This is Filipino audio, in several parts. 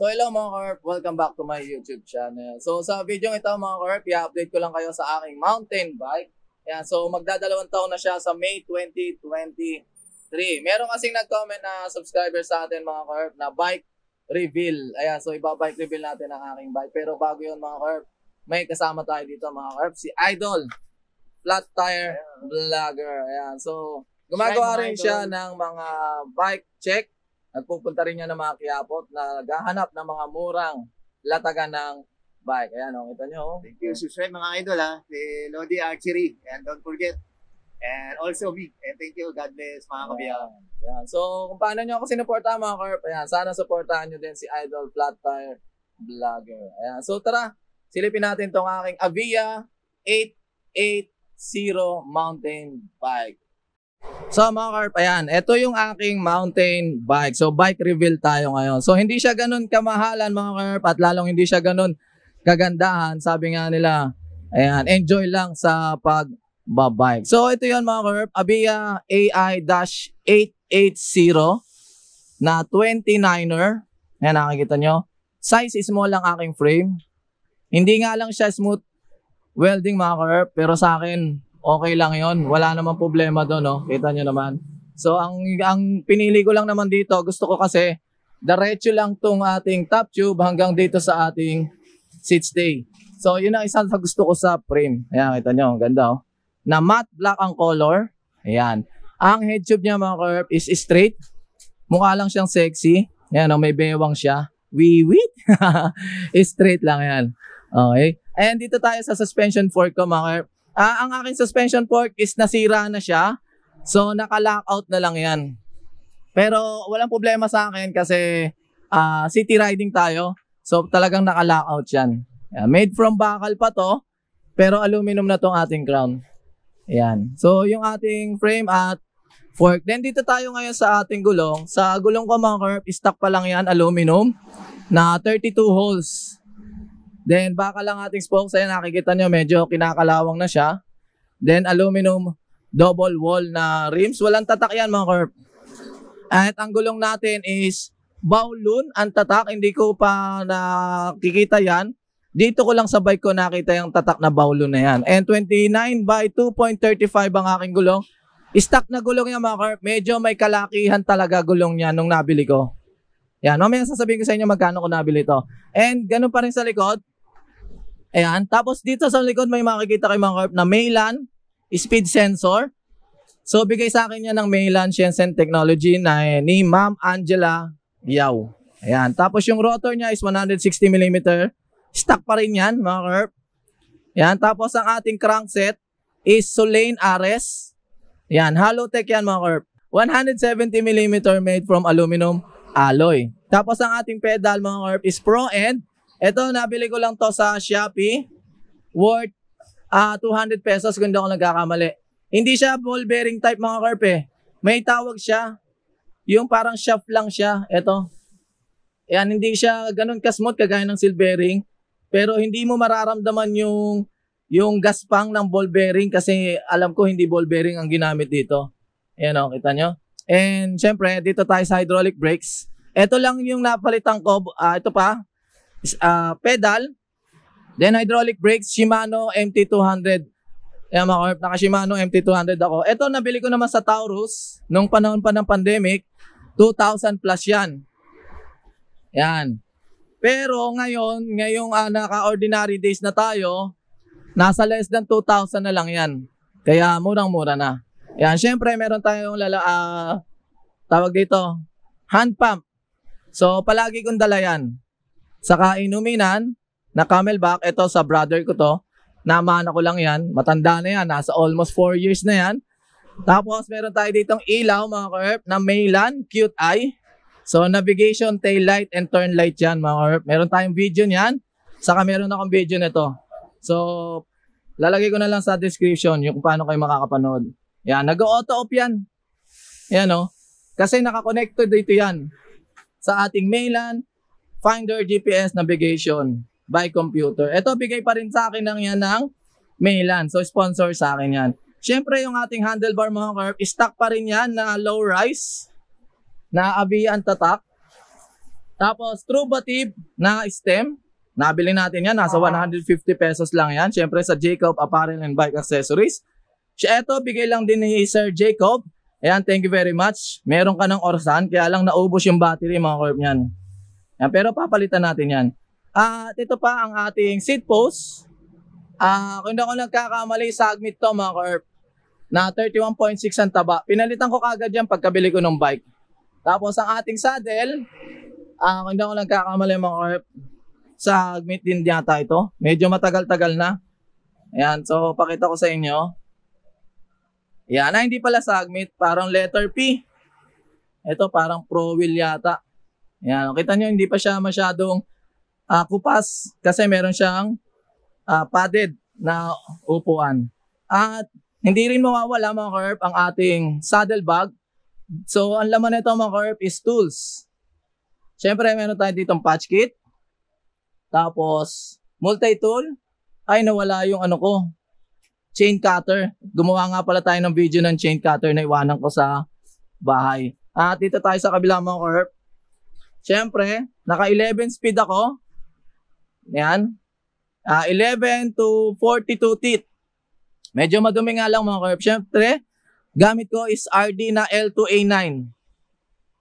So hello mga Corp, welcome back to my YouTube channel. So sa video ito mga Corp, i-update ko lang kayo sa aking mountain bike. Yan, so magdadalawang taon na siya sa May 2023. Meron kasing nag-comment na subscriber sa atin mga Corp na bike reveal. Ayan, so iba-bike reveal natin ang aking bike. Pero bago yun mga Corp, may kasama tayo dito mga Corp, si Idol. Flat Tire Vlogger. Ayan, so gumagawa rin siya ng mga bike check Nagpupunta rin yan ng mga kiyapot na naghahanap ng mga murang latagan ng bike. Ayan, oh, kita nyo. Oh. Thank you. Subscribe mga idol, ha? Ah. Si Lodi Archery. And don't forget, and also me. And thank you. God bless mga kabiyaw. So, kung paano nyo ako sinuportahan mga karp, ayan, sana supportahan nyo din si Idol Flat Tire Vlogger. Ayan. So, tara. Silipin natin tong aking Avia 880 Mountain Bike. So mga karp, ayan, ito yung aking mountain bike. So bike reveal tayo ngayon. So hindi siya ganun kamahalan mga karp at lalong hindi siya ganun kagandahan. Sabi nga nila, ayan, enjoy lang sa pagbabike. So ito yon mga karp, Abia AI-880 na 29er. Ayan nakikita nyo. Size is small lang aking frame. Hindi nga lang siya smooth welding mga karp, pero sa akin okay lang yon Wala naman problema doon, no? Kita nyo naman. So, ang, ang pinili ko lang naman dito, gusto ko kasi, diretso lang tong ating top tube hanggang dito sa ating seat stay. So, yun ang isang sa gusto ko sa frame. Ayan, kita nyo, ang ganda, oh. Na matte black ang color. Ayan. Ang head tube niya, mga curve, is straight. Mukha lang siyang sexy. Ayan, oh, may bewang siya. Wiwit. straight lang yan. Okay. And dito tayo sa suspension fork ko, mga curve. Ah, ang aking suspension fork is nasira na siya. So naka-lockout na lang 'yan. Pero walang problema sa akin kasi uh, city riding tayo. So talagang naka-lockout 'yan. Yeah, made from bakal pa 'to, pero aluminum na 'tong ating crown. Ayan. So yung ating frame at fork. Then dito tayo ngayon sa ating gulong. Sa gulong ko mga curve, stock pa lang 'yan, aluminum na 32 holes. Then baka lang ating spokes, ay nakikita nyo medyo kinakalawang na siya. Then aluminum double wall na rims. Walang tatak yan mga Corp. At ang gulong natin is Baulun ang tatak. Hindi ko pa nakikita yan. Dito ko lang sa bike ko nakita yung tatak na Baulun na yan. And 29 by 2.35 ang aking gulong. Stock na gulong yan mga Corp. Medyo may kalakihan talaga gulong niya nung nabili ko. Yan, mamaya sasabihin ko sa inyo magkano ko nabili ito. And ganun pa rin sa likod, Ayan. Tapos dito sa likod may makikita kayo mga karp na Maylan speed sensor. So bigay sa akin yan ng Maylan Shenzhen Technology na eh, ni Ma'am Angela Yao. Ayan. Tapos yung rotor niya is 160mm. Stock pa rin yan mga karp. Ayan. Tapos ang ating crankset is Solane Ares. Ayan. Halotech yan mga karp. 170mm made from aluminum alloy. Tapos ang ating pedal mga karp is Pro End ito, nabili ko lang to sa Shopee. Worth uh, ah, 200 pesos kung hindi ako nagkakamali. Hindi siya ball bearing type mga karpe. May tawag siya. Yung parang shaft lang siya. Ito. Yan, hindi siya ganun kasmooth kagaya ng seal bearing. Pero hindi mo mararamdaman yung yung gaspang ng ball bearing kasi alam ko hindi ball bearing ang ginamit dito. Ayan o, oh, kita nyo? And syempre, dito tayo sa hydraulic brakes. Ito lang yung napalitan ko. Uh, ito pa, uh, pedal, then hydraulic brakes, Shimano MT200. Ayan mga kahirap, naka Shimano MT200 ako. Ito, nabili ko naman sa Taurus, nung panahon pa ng pandemic, 2,000 plus yan. Yan. Pero ngayon, ngayong uh, naka-ordinary days na tayo, nasa less than 2,000 na lang yan. Kaya murang-mura na. Yan, syempre meron tayong lala, uh, tawag dito, hand pump. So, palagi kong dala yan. Sa kainuminan na camelback, ito sa brother ko to, namana ko lang yan, matanda na yan, nasa almost 4 years na yan. Tapos meron tayo ditong ilaw mga ka-herp na Maylan Cute Eye. So navigation, tail light, and turn light yan mga ka-herp. Meron tayong video niyan, saka meron akong video nito. So lalagay ko na lang sa description yung paano kayo makakapanood. Yan, nag-auto off yan. Yan o. Oh. Kasi nakakonected dito yan sa ating Maylan, Finder GPS Navigation by computer. Ito, bigay pa rin sa akin ng yan ng Maylan. So, sponsor sa akin yan. Siyempre, yung ating handlebar mga curve, stock pa rin yan na low rise, na avian tatak. Tapos, true na stem. Nabili natin yan. Nasa 150 ah. pesos lang yan. Siyempre, sa Jacob Apparel and Bike Accessories. Siya ito, bigay lang din ni Sir Jacob. Ayan, thank you very much. Meron ka ng orsan, kaya lang naubos yung battery mga curve niyan. Yan, pero papalitan natin yan. At ah, ito pa ang ating seat post. Uh, kung hindi ako nagkakamali, submit to mga ka-ERP na 31.6 ang taba. Pinalitan ko kagad yan pagkabili ko ng bike. Tapos ang ating saddle, uh, kung hindi ako nagkakamali mga ka-ERP, submit din yata ito. Medyo matagal-tagal na. Ayan, so pakita ko sa inyo. Ayan, ah, hindi pala submit, parang letter P. Ito parang pro wheel yata. Ayan, kita nyo hindi pa siya masyadong uh, kupas kasi meron siyang uh, padded na upuan. At hindi rin mawawala mga curb ang ating saddle bag. So ang laman nito mga curb is tools. Siyempre meron tayo ditong patch kit. Tapos multi-tool. Ay nawala yung ano ko. Chain cutter. Gumawa nga pala tayo ng video ng chain cutter na iwanan ko sa bahay. At dito tayo sa kabila mga curb Siyempre, naka 11 speed ako. Yan. Uh, 11 to 42 teeth. Medyo madumi nga lang mga ka-rep. Siyempre, gamit ko is RD na L2A9.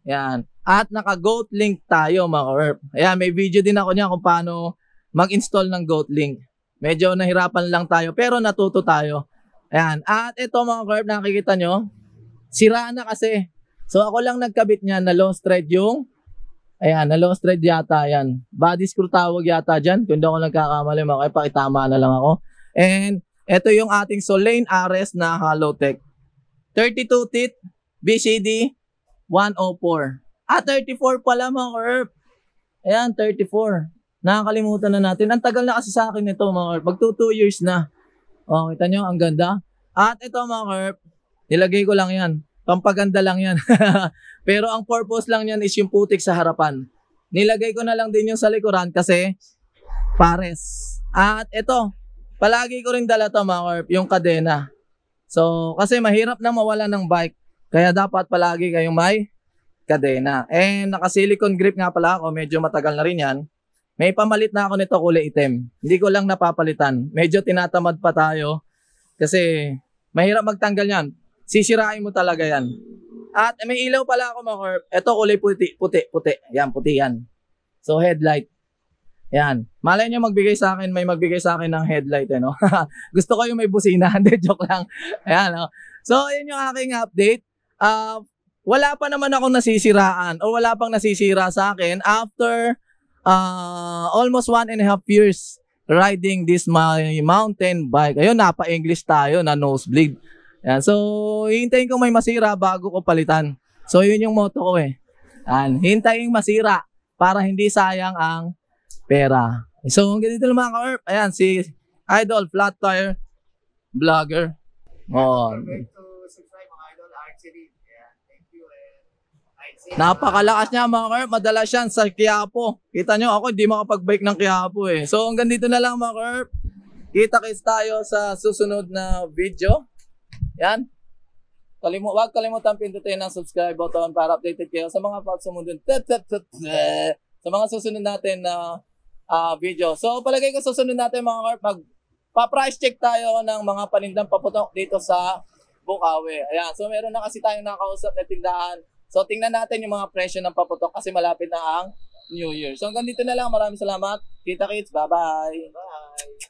Yan. At naka-goat link tayo mga ka-rep. may video din ako niya kung paano mag-install ng goat link. Medyo nahirapan lang tayo pero natuto tayo. Ayan. At ito mga ka nakikita nyo, sira na kasi. So ako lang nagkabit niya na low thread yung Ayan, long stride yata yan. Body screw tawag yata dyan. Kung hindi ako nagkakamali, makipakitama na lang ako. And ito yung ating Solane Ares na Holotech. 32 teeth, BCD, 104. Ah, 34 pala mga Earp. Ayan, 34. Nakakalimutan na natin. Ang tagal na kasi sa akin nito mga Earp. Magto 2 years na. Oh, kita nyo, ang ganda. At ito mga Earp, nilagay ko lang yan. Pampaganda lang yan. Pero ang purpose lang yan is yung putik sa harapan. Nilagay ko na lang din yung sa likuran kasi pares. At ito, palagi ko rin dala to mga Corp, yung kadena. So, kasi mahirap na mawala ng bike. Kaya dapat palagi kayong may kadena. And naka-silicone grip nga pala ako, medyo matagal na rin yan. May pamalit na ako nito kulay itim. Hindi ko lang napapalitan. Medyo tinatamad pa tayo kasi mahirap magtanggal yan. Sisirain mo talaga yan. At may ilaw pala ako mga Corp. Ito kulay puti, puti, puti. Yan, puti yan. So headlight. Yan. Malay nyo magbigay sa akin, may magbigay sa akin ng headlight, eh, no? Gusto ko yung may busina, hindi, joke lang. Ayan, no? So, yun yung aking update. Uh, wala pa naman akong nasisiraan o wala pang nasisira sa akin after uh, almost one and a half years riding this my mountain bike. Ayun, napa-English tayo na nosebleed. Yan. So, hihintayin ko may masira bago ko palitan. So, yun yung motto ko eh. Yan. Hintayin masira para hindi sayang ang pera. So, ganito lang mga ka Ayan, si Idol Flat Tire Vlogger. Oh. Napakalakas niya mga kerp. erp Madalas yan sa Quiapo. Kita nyo, ako hindi makapag-bike ng Quiapo eh. So, hanggang dito na lang mga kerp. Kita-kits tayo sa susunod na video. Yan. Kalimu wag kalimutan pindutin ang subscribe button para updated kayo sa mga sumunod sa mundo. Sa mga susunod natin na uh, video. So palagay ko susunod natin mga karp mag pa-price check tayo ng mga panindang paputok dito sa Bukawi. Ayan. So meron na kasi tayong nakausap na tindahan. So tingnan natin yung mga presyo ng paputok kasi malapit na ang New Year. So hanggang dito na lang. Maraming salamat. Kita kids. Bye-bye. Bye. -bye. Bye.